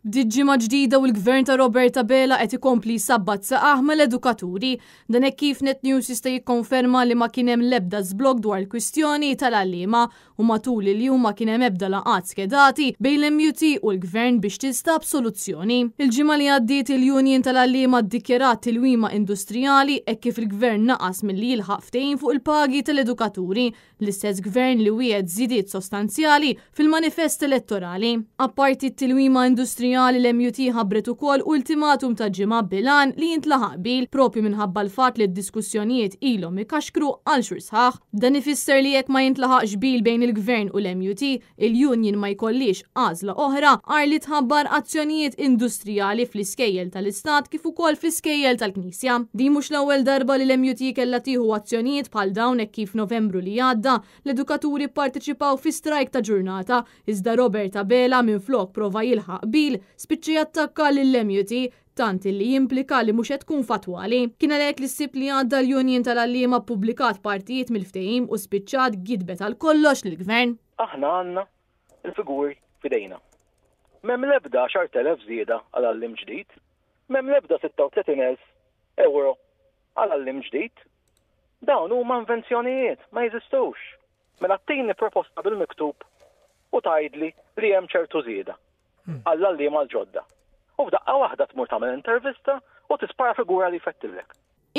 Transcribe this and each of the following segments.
Diġima ġdida u l-gvern ta' Roberta Bela qed ikompli sabbat aħma mal-edukaturi dan hekk kif net news jista' jikkonferma li ma kien hemm l-ebda żblok dwar il-kwistjoni tal-għalliema u matul il-jum ma kien hemm ebda laqgħat skedati bejn l-MUT u l-gvern biex tistab soluzzjoni. Il-ġimgħa li għaddiet il-Union tal-għalliema ddikjerat il-wima industrijali e kif il-gvern naqas milli jilħaq ftehim fuq il-pagi tal-edukaturi l-istess gvern li wieħed żidiet sostanzjali fil-manifest elettorali. Apparti t-tilwima industrijali Rumanija li l-MUT ħabbret ukoll ultimatum ta' ġimgħa bilan li jintlaħaq bil propju minħabba l-fatt li d-diskussjonijiet ilhom ikaxkru għal xur sħaħ. Dan ifisser li jekk ma jintlaħaq bil bejn il-Gvern u l-MUT, il-Union ma jkollix għażla oħra għar li tħabbar azzjonijiet industrijali fl-iskejjel tal-Istat kif ukoll fl-iskejjel tal-Knisja. Di mhux l-ewwel darba li l-MUT kellha tieħu azzjonijiet bħal dawn hekk kif Novembru li għadda l-edukaturi parteċipaw fi strajk ta' ġurnata iżda Robert Bela minn flok prova jilħaq bil spiċċi attakka lill lemjuti tant li jimplika li mhux qed tkun fatwali. Kien għalhekk li ssib li għadda l-Union tal għalliema publikat partijiet mill-ftehim u spiċċat gidbet għal kollox lill-gvern. Aħna għandna il-figur fidejna. Mem lebda 10.000 zieda għal għallim ġdid, mem lebda 36.000 euro għal għallim ġdid. Dawn huma invenzjonijiet, ma jeżistux. Mela t-tini proposta bil-miktub u tajdli li hemm ċertu zieda. Hmm. għall-għalli l ġodda U f'daqqa waħda tmur tagħmel intervista u tispara figura li fettilek.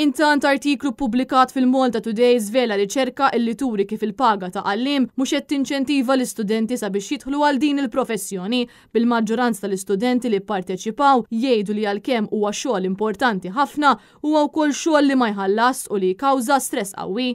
Intant artiklu publikat fil-Malta Today zvela li ċerka illi turi kif il-paga ta' għallim mhux qed tinċentiva l-istudenti sabiex jidħlu għal din il-professjoni bil-maġġoranza tal-istudenti li pparteċipaw jgħidu li għalkemm huwa xogħol importanti ħafna huwa wkoll xogħol li ma jħallas u li jkawża stress qawwi.